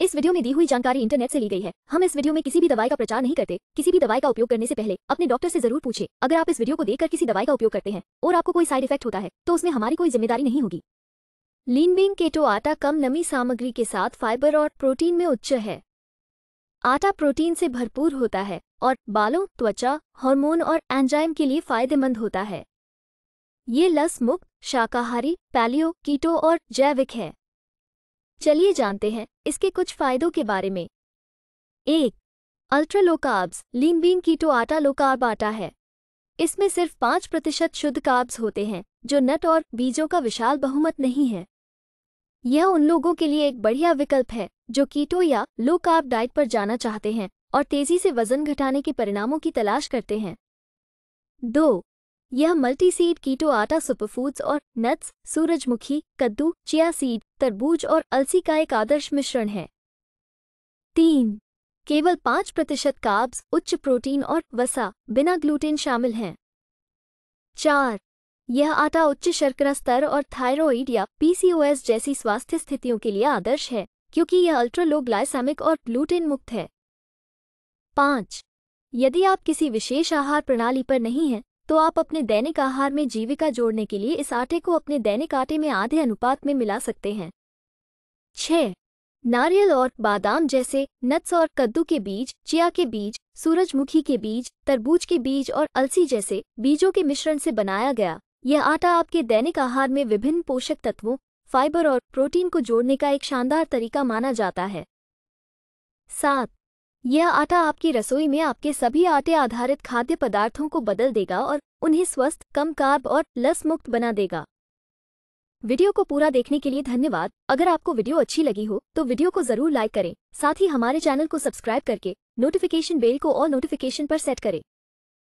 इस वीडियो में दी हुई जानकारी इंटरनेट से ली गई है हम इस वीडियो में किसी भी दवाई का प्रचार नहीं करते किसी भी दवाई का उपयोग करने से पहले अपने डॉक्टर से जरूर पूछे अगर आप इस वीडियो को देखकर किसी दवाई का उपयोग करते हैं और आपको कोई साइड इफेक्ट होता है तो उसमें हमारी कोई जिम्मेदारी नहीं होगी लीनबेन केटो आटा कम नमी सामग्री के साथ फाइबर और प्रोटीन में उच्च है आटा प्रोटीन से भरपूर होता है और बालों त्वचा हार्मोन और एंजाइम के लिए फायदेमंद होता है ये लस मुक्त शाकाहारी पैलियो कीटो और जैविक है चलिए जानते हैं इसके कुछ फायदों के बारे में एक अल्ट्रा लो लीन बीन कीटो आटा लो कार्ब आटा है इसमें सिर्फ पांच प्रतिशत शुद्ध काब्स होते हैं जो नट और बीजों का विशाल बहुमत नहीं है यह उन लोगों के लिए एक बढ़िया विकल्प है जो कीटो या लो काब डाइट पर जाना चाहते हैं और तेजी से वजन घटाने के परिणामों की तलाश करते हैं दो यह मल्टी सीड कीटो आटा सुपरफूड्स और नट्स सूरजमुखी कद्दू चिया सीड तरबूज और अलसी का एक आदर्श मिश्रण है तीन केवल पाँच प्रतिशत काब्स उच्च प्रोटीन और वसा बिना ग्लूटेन शामिल हैं चार यह आटा उच्च शर्करा स्तर और थायरॉइड या पीसीओएस जैसी स्वास्थ्य स्थितियों के लिए आदर्श है क्योंकि यह अल्ट्रा लो ग्लाइसामिक और ग्लूटेन मुक्त है पाँच यदि आप किसी विशेष आहार प्रणाली पर नहीं हैं तो आप अपने दैनिक आहार में जीविका जोड़ने के लिए इस आटे को अपने दैनिक आटे में आधे अनुपात में मिला सकते हैं छ नारियल और बादाम जैसे नट्स और कद्दू के बीज चिया के बीज सूरजमुखी के बीज तरबूज के बीज और अलसी जैसे बीजों के मिश्रण से बनाया गया यह आटा आपके दैनिक आहार में विभिन्न पोषक तत्वों फाइबर और प्रोटीन को जोड़ने का एक शानदार तरीका माना जाता है सात यह आटा आपकी रसोई में आपके सभी आटे आधारित खाद्य पदार्थों को बदल देगा और उन्हें स्वस्थ कम कार्ब और लस मुक्त बना देगा वीडियो को पूरा देखने के लिए धन्यवाद अगर आपको वीडियो अच्छी लगी हो तो वीडियो को जरूर लाइक करें साथ ही हमारे चैनल को सब्सक्राइब करके नोटिफिकेशन बेल को और नोटिफिकेशन पर सेट करें